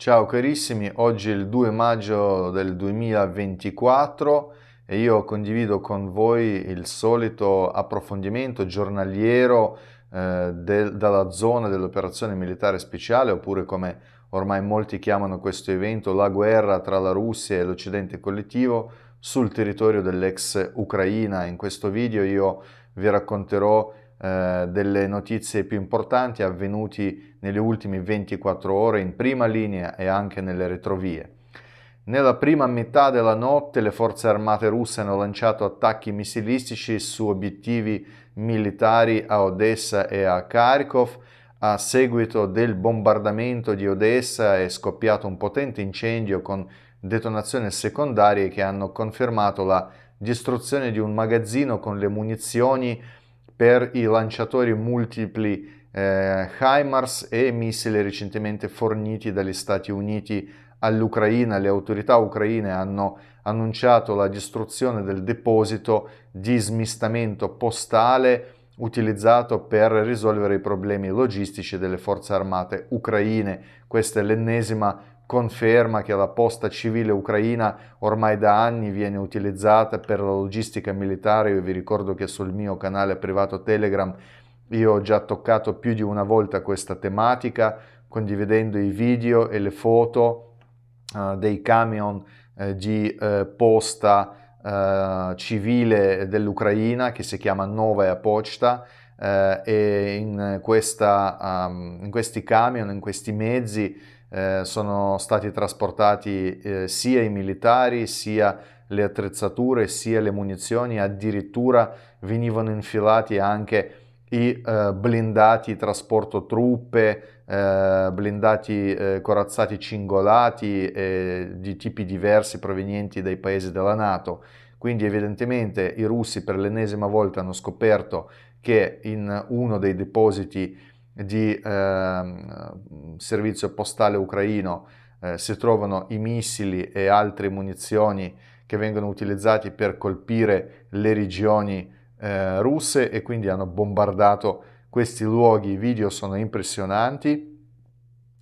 Ciao carissimi, oggi è il 2 maggio del 2024 e io condivido con voi il solito approfondimento giornaliero eh, del, dalla zona dell'operazione militare speciale oppure come ormai molti chiamano questo evento la guerra tra la Russia e l'Occidente collettivo sul territorio dell'ex Ucraina. In questo video io vi racconterò eh, delle notizie più importanti avvenuti nelle ultime 24 ore in prima linea e anche nelle retrovie. Nella prima metà della notte le forze armate russe hanno lanciato attacchi missilistici su obiettivi militari a Odessa e a Kharkov. A seguito del bombardamento di Odessa è scoppiato un potente incendio con detonazioni secondarie che hanno confermato la distruzione di un magazzino con le munizioni per i lanciatori multipli eh, HIMARS e missili recentemente forniti dagli Stati Uniti all'Ucraina. Le autorità ucraine hanno annunciato la distruzione del deposito di smistamento postale utilizzato per risolvere i problemi logistici delle forze armate ucraine. Questa è l'ennesima conferma che la posta civile ucraina ormai da anni viene utilizzata per la logistica militare. Io vi ricordo che sul mio canale privato Telegram io ho già toccato più di una volta questa tematica condividendo i video e le foto uh, dei camion uh, di uh, posta civile dell'Ucraina che si chiama Novaya Posta e in, questa, um, in questi camion, in questi mezzi eh, sono stati trasportati eh, sia i militari, sia le attrezzature, sia le munizioni, addirittura venivano infilati anche i eh, blindati trasporto truppe, eh, blindati eh, corazzati cingolati eh, di tipi diversi provenienti dai paesi della Nato. Quindi evidentemente i russi per l'ennesima volta hanno scoperto che in uno dei depositi di eh, servizio postale ucraino eh, si trovano i missili e altre munizioni che vengono utilizzati per colpire le regioni eh, russe e quindi hanno bombardato questi luoghi. I video sono impressionanti,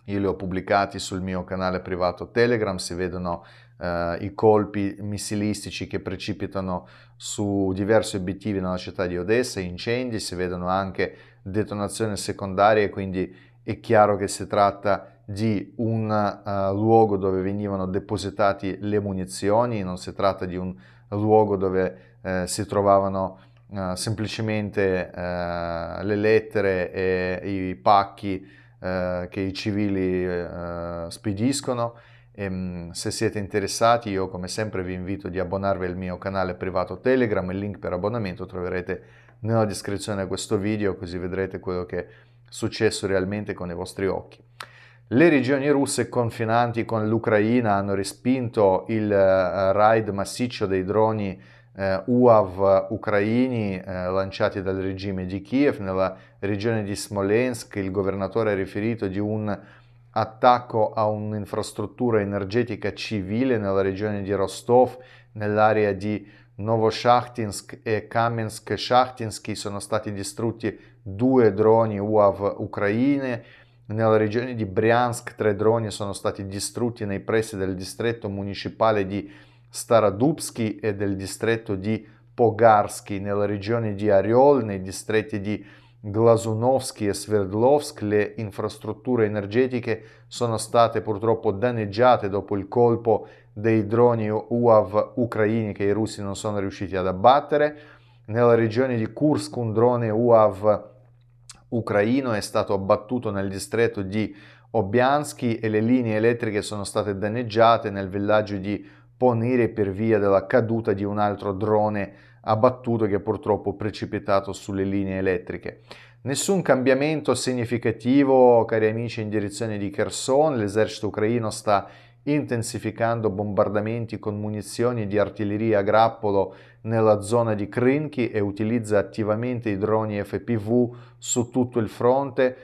io li ho pubblicati sul mio canale privato Telegram, si vedono eh, i colpi missilistici che precipitano su diversi obiettivi nella città di Odessa, incendi, si vedono anche detonazione secondaria e quindi è chiaro che si tratta di un uh, luogo dove venivano depositati le munizioni, non si tratta di un luogo dove eh, si trovavano uh, semplicemente uh, le lettere e i pacchi che i civili spediscono e, ehm, se siete interessati io come sempre vi invito di abbonarvi al mio canale privato Telegram, il link per abbonamento troverete nella descrizione di questo video così vedrete quello che è successo realmente con i vostri occhi. Le regioni russe confinanti con l'Ucraina hanno respinto il eh, raid massiccio dei droni eh, UAV ucraini eh, lanciati dal regime di Kiev. Nella regione di Smolensk il governatore ha riferito di un attacco a un'infrastruttura energetica civile nella regione di Rostov, nell'area di Novoshachtinsk e kamensk shachtinsky sono stati distrutti due droni UAV ucraine, nella regione di Briansk tre droni sono stati distrutti nei pressi del distretto municipale di Starodubsky e del distretto di Pogarsky, nella regione di Ariol, nei distretti di Glasunovski e Sverdlovsk le infrastrutture energetiche sono state purtroppo danneggiate dopo il colpo dei droni UAV ucraini che i russi non sono riusciti ad abbattere. Nella regione di Kursk un drone UAV ucraino è stato abbattuto nel distretto di Obiansky e le linee elettriche sono state danneggiate nel villaggio di Ponire per via della caduta di un altro drone abbattuto che purtroppo precipitato sulle linee elettriche. Nessun cambiamento significativo, cari amici, in direzione di Kherson, l'esercito ucraino sta intensificando bombardamenti con munizioni di artiglieria a grappolo nella zona di Krinki e utilizza attivamente i droni FPV su tutto il fronte,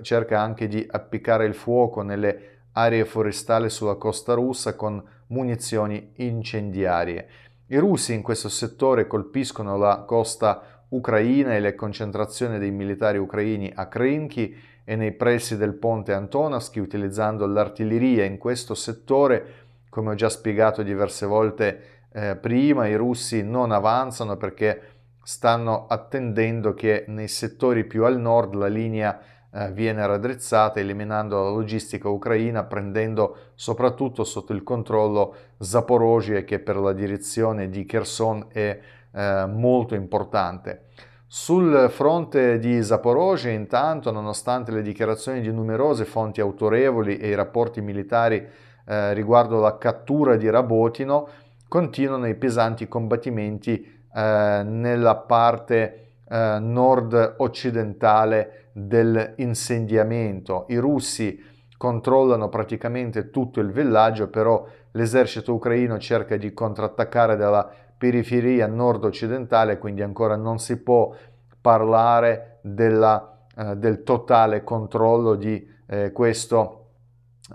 cerca anche di appiccare il fuoco nelle aree forestali sulla costa russa con munizioni incendiarie. I russi in questo settore colpiscono la costa ucraina e le concentrazioni dei militari ucraini a Krinky e nei pressi del ponte Antonaschi utilizzando l'artiglieria in questo settore. Come ho già spiegato diverse volte eh, prima, i russi non avanzano perché stanno attendendo che nei settori più al nord la linea eh, viene raddrizzata eliminando la logistica ucraina, prendendo soprattutto sotto il controllo Zaporozhye che per la direzione di Kherson è eh, molto importante. Sul fronte di Zaporozhye, intanto, nonostante le dichiarazioni di numerose fonti autorevoli e i rapporti militari eh, riguardo la cattura di Rabotino, continuano i pesanti combattimenti eh, nella parte eh, nord-occidentale dell'insediamento. I russi controllano praticamente tutto il villaggio, però l'esercito ucraino cerca di contrattaccare dalla periferia nord-occidentale, quindi ancora non si può parlare della, eh, del totale controllo di eh, questo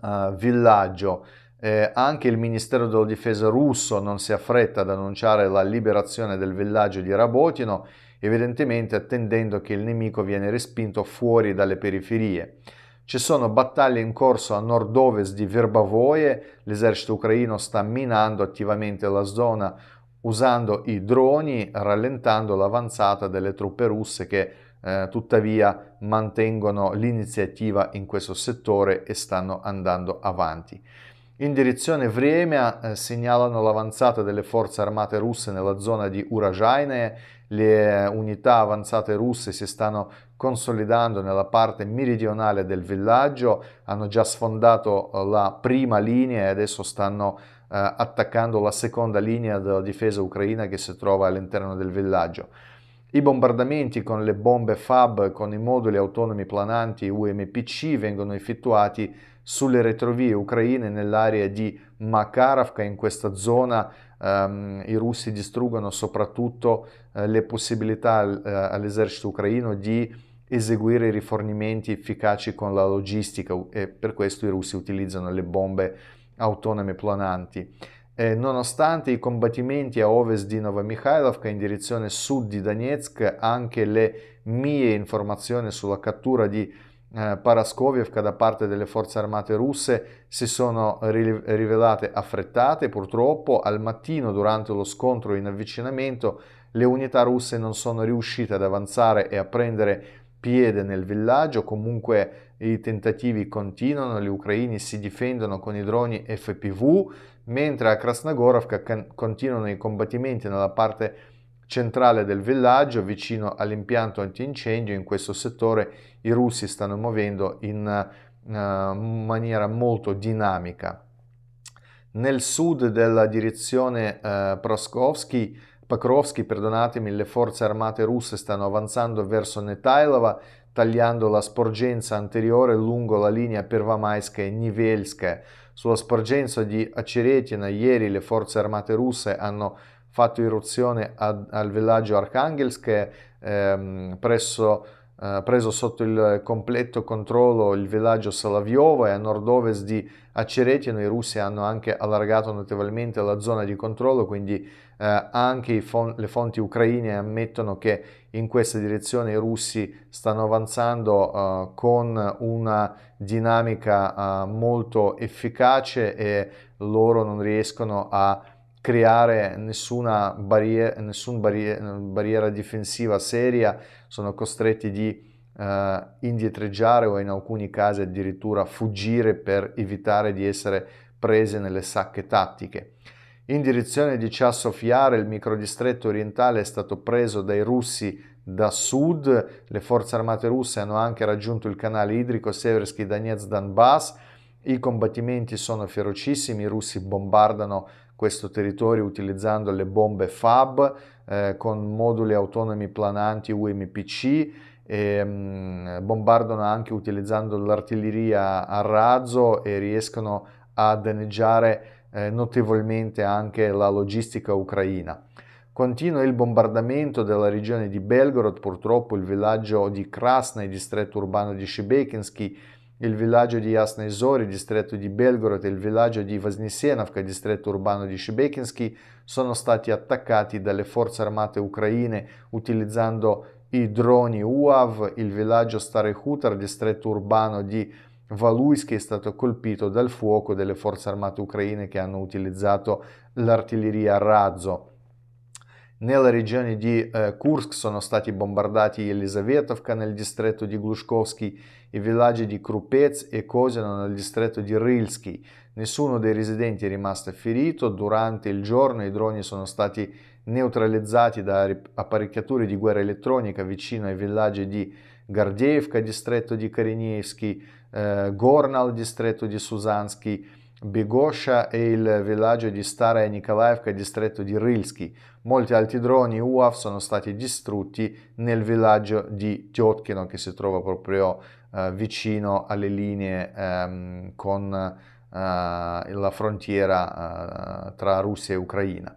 eh, villaggio. Eh, anche il Ministero della Difesa russo non si affretta ad annunciare la liberazione del villaggio di Rabotino evidentemente attendendo che il nemico viene respinto fuori dalle periferie. Ci sono battaglie in corso a nord-ovest di Verbavoie, l'esercito ucraino sta minando attivamente la zona usando i droni, rallentando l'avanzata delle truppe russe che eh, tuttavia mantengono l'iniziativa in questo settore e stanno andando avanti in direzione Vremia eh, segnalano l'avanzata delle forze armate russe nella zona di Urajaine, le eh, unità avanzate russe si stanno consolidando nella parte meridionale del villaggio, hanno già sfondato eh, la prima linea e adesso stanno eh, attaccando la seconda linea della difesa ucraina che si trova all'interno del villaggio. I bombardamenti con le bombe FAB con i moduli autonomi plananti UMPC vengono effettuati sulle retrovie ucraine nell'area di Makarovka, in questa zona ehm, i russi distruggono soprattutto eh, le possibilità eh, all'esercito ucraino di eseguire rifornimenti efficaci con la logistica e per questo i russi utilizzano le bombe autonome plananti. Eh, nonostante i combattimenti a ovest di Novomikhailivka in direzione sud di Donetsk, anche le mie informazioni sulla cattura di eh, Paraskowiev da parte delle forze armate russe si sono rivelate affrettate. Purtroppo al mattino durante lo scontro in avvicinamento le unità russe non sono riuscite ad avanzare e a prendere piede nel villaggio, comunque i tentativi continuano, gli ucraini si difendono con i droni FPV, mentre a Krasnogorovka continuano i combattimenti nella parte centrale del villaggio, vicino all'impianto antincendio. In questo settore i russi stanno muovendo in uh, maniera molto dinamica. Nel sud della direzione uh, eh, Proskovsky Pakrovsky, perdonatemi, le forze armate russe stanno avanzando verso Netailova, tagliando la sporgenza anteriore lungo la linea Pervamaiska e Nivelska. Sulla sporgenza di Aceretina ieri le forze armate russe hanno fatto irruzione ad, al villaggio Arkhangelsk che ehm, presso eh, preso sotto il completo controllo il villaggio Salaviovo e a nord-ovest di Aceretino i russi hanno anche allargato notevolmente la zona di controllo, quindi uh, anche fon- le fonti ucraine ammettono che in questa direzione i russi stanno avanzando uh, con una dinamica molto efficace e loro non riescono a creare nessuna barriera, nessun barriera, barriera difensiva seria, sono costretti di eh, indietreggiare o in alcuni casi addirittura fuggire per evitare di essere prese nelle sacche tattiche. In direzione di Chassofiare il microdistretto orientale è stato preso dai russi da sud, le forze armate russe hanno anche raggiunto il canale idrico seversky donetsk danbass i combattimenti sono ferocissimi, i russi bombardano questo territorio utilizzando le bombe FAB eh, con moduli autonomi plananti UMPC e ehm, mh, bombardano anche utilizzando l'artiglieria a razzo e riescono a danneggiare eh, notevolmente anche la logistica ucraina. Continua il bombardamento della regione di Belgorod, purtroppo il villaggio di Krasna, il distretto urbano di Shebekinsky, il villaggio di Jasnai distretto di Belgorod, e il villaggio di Vaznesenovka, distretto urbano di Shebekinsky, sono stati attaccati dalle forze armate ucraine utilizzando i droni UAV. Il villaggio Stare Hutar, distretto urbano di Valuisk, è stato colpito dal fuoco delle forze armate ucraine che hanno utilizzato l'artiglieria a razzo. Nella regione di eh, Kursk sono stati bombardati Elisavetovka nel distretto di Glushkovsky, i villaggi di Krupez e Kosino nel distretto di Rilsky. Nessuno dei residenti è rimasto ferito. Durante il giorno i droni sono stati neutralizzati da apparecchiature di guerra elettronica vicino ai villaggi di Gardievka, distretto di Karinevsky, eh, Gornal, distretto di Susansky, Begoscia e il villaggio di Staraya Nikolaevka, distretto di Rilsky. Molti altri droni UAV sono stati distrutti nel villaggio di Tiotkino, che si trova proprio eh, vicino alle linee ehm, con eh, la frontiera eh, tra Russia e Ucraina.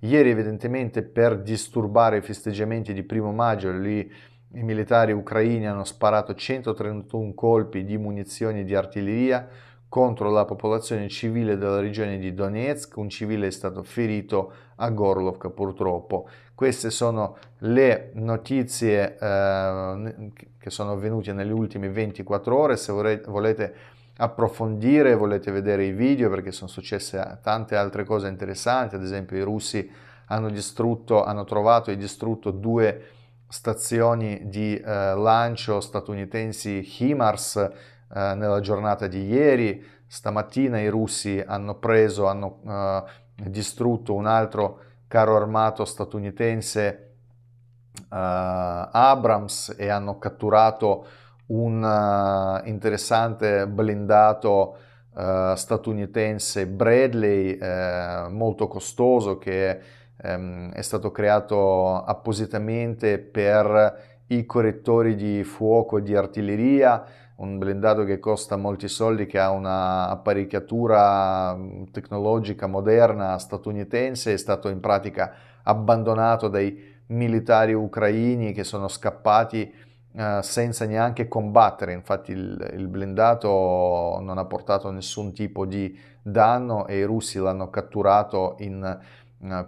Ieri evidentemente per disturbare i festeggiamenti di primo maggio lì i militari ucraini hanno sparato 131 colpi di munizioni e di artiglieria contro la popolazione civile della regione di Donetsk, un civile è stato ferito a Gorlovka purtroppo. Queste sono le notizie eh, che sono avvenute nelle ultime 24 ore, se vorrei, volete approfondire, volete vedere i video perché sono successe tante altre cose interessanti, ad esempio i russi hanno distrutto, hanno trovato e distrutto due stazioni di eh, lancio statunitensi HIMARS eh, nella giornata di ieri, stamattina i russi hanno preso, hanno eh, distrutto un altro carro armato statunitense eh, Abrams e hanno catturato un eh, interessante blindato Uh, statunitense Bradley, uh, molto costoso, che um, è stato creato appositamente per i correttori di fuoco e di artiglieria un blindato che costa molti soldi, che ha un'apparecchiatura mm, tecnologica moderna statunitense, è stato in pratica abbandonato dai militari ucraini che sono scappati eh, senza neanche combattere, infatti il, il, blindato non ha portato nessun tipo di danno e i russi l'hanno catturato in eh,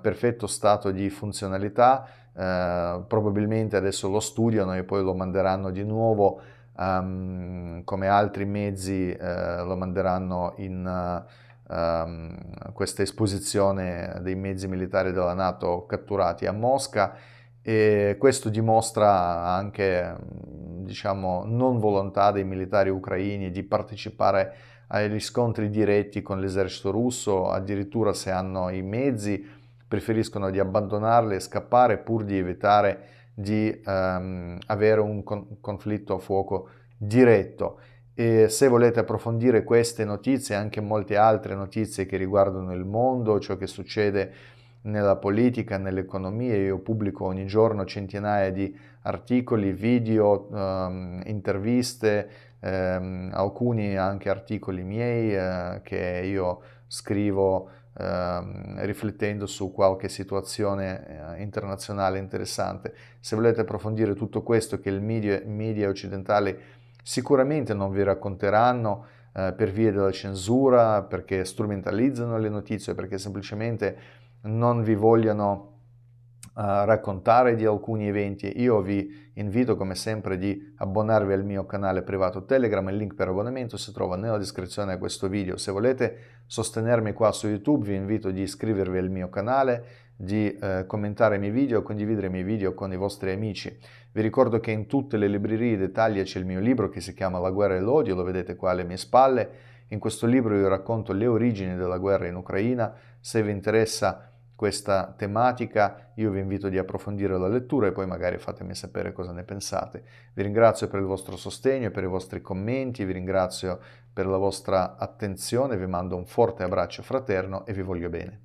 perfetto stato di funzionalità, eh, probabilmente adesso lo studiano e poi lo manderanno di nuovo um, come altri mezzi uh, lo manderanno in uh, um, questa esposizione dei mezzi militari della Nato catturati a Mosca e questo dimostra anche diciamo, non volontà dei militari ucraini di partecipare agli scontri diretti con l'esercito russo, addirittura se hanno i mezzi preferiscono di abbandonarli e scappare pur di evitare di ehm, avere un con- conflitto a fuoco diretto. E se volete approfondire queste notizie e anche molte altre notizie che riguardano il mondo, ciò che succede nella politica, nell'economia, io pubblico ogni giorno centinaia di articoli, video, ehm, interviste, ehm, alcuni anche articoli miei eh, che io scrivo Ehm, riflettendo su qualche situazione eh, internazionale interessante. Se volete approfondire tutto questo che i media, media occidentali sicuramente non vi racconteranno eh, per via della censura, perché strumentalizzano le notizie, perché semplicemente non vi vogliono raccontare di alcuni eventi, io vi invito come sempre di abbonarvi al mio canale privato Telegram, il link per abbonamento si trova nella descrizione di questo video. Se volete sostenermi qua su YouTube vi invito di iscrivervi al mio canale, di eh, commentare i miei video, condividere i miei video con i vostri amici. Vi ricordo che in tutte le librerie d'Italia c'è il mio libro che si chiama La guerra e l'odio, lo vedete qua alle mie spalle. In questo libro io racconto le origini della guerra in Ucraina, se vi interessa questa tematica, io vi invito di approfondire la lettura e poi magari fatemi sapere cosa ne pensate. Vi ringrazio per il vostro sostegno, e per i vostri commenti, vi ringrazio per la vostra attenzione, vi mando un forte abbraccio fraterno e vi voglio bene.